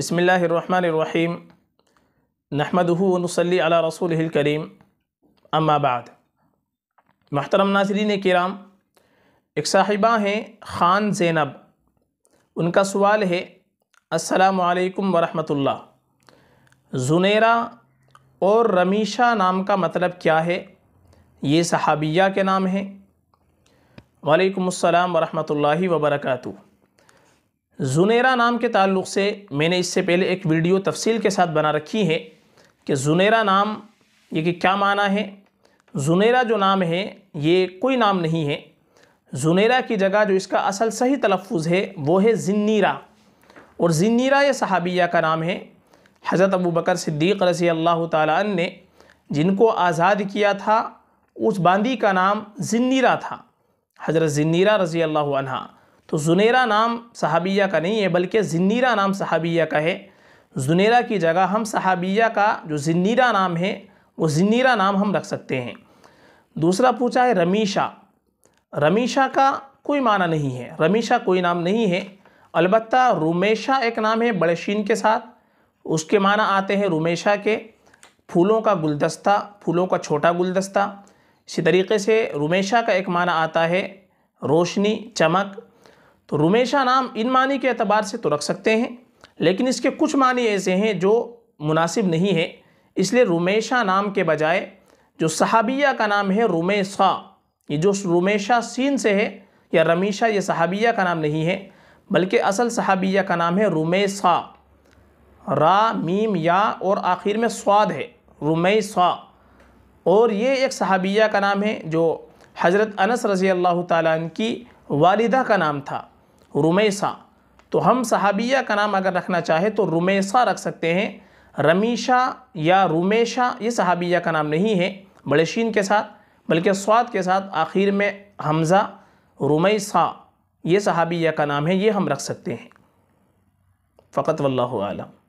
बसमीम नहमदूनसली अला रसूल करीम अम्माबाद महतरम नाजरीन कराम एक साहिबा हैं ख़ान ज़ैनब उनका सवाल है असलकम वरहमतुल्ला जुनेरा और रमीशा नाम का मतलब क्या है ये सहाबिया के नाम है वालेकुम अस्सलाम वरहमतुल्लाहि वबरकatuh जुनेरा नाम के ताल्लुक़ से मैंने इससे पहले एक वीडियो तफसील के साथ बना रखी है कि जुनेरा नाम ये कि क्या माना है जुनेरा जो नाम है ये कोई नाम नहीं है जुनेरा की जगह जो इसका असल सही तलफ़ है वो है जिन्नीरा और जिन्नीरा ये सहाबिया का नाम है हज़रत अबू बकर सिद्दीक़ रसी अल्लाह तन ने जिनको आज़ाद किया था उस बांदी का नाम जिन्नीरा था हज़रत जिन्नीरा रजी अल्लाह तो जुनेरा नाम सहाबिया का नहीं है बल्कि जन्नीरा नाम सहाबिया का है जुनेरा की जगह हम सहाबिया का जो जन्नीरा नाम है वो जन्नीरा नाम हम रख सकते हैं दूसरा पूछा है रमीशा रमीशा का कोई माना नहीं है रमीशा कोई नाम नहीं है अलबत् रुमेशा एक नाम है बड़े शीन के साथ उसके माना आते हैं रुमेशा के फूलों का गुलदस्ता फूलों का छोटा गुलदस्ता इसी तरीके से रुमेशा का एक माना आता है रोशनी चमक तो रुमेशा नाम इन मानी के अतबार से तो रख सकते हैं लेकिन इसके कुछ मानी ऐसे हैं जो मुनासिब नहीं है इसलिए रुमेशा नाम के बजाय जो सहाबिया का नाम है रुमेशा ये जो रुमेशा सीन से है या रमीशा ये सहाबिया का नाम नहीं है बल्कि असल सहाबिया का नाम है रुमेशा रा मीम या और आखिर में स्वाद है रुमेशा और ये एक सहाबिया का नाम है जो हज़रत अनस रज़ी अल्लाह त की वालिदा का नाम था रुमेसा तो हम सहाबिया का नाम अगर रखना चाहे तो रुमेसा रख सकते हैं रमीशा या रुमेशा ये सहाबिया का नाम नहीं है बड़े शीन के साथ बल्कि स्वाद के साथ आखिर में हमज़ा रुमैसा ये सहाबिया का नाम है ये हम रख सकते हैं फ़कत वल्लम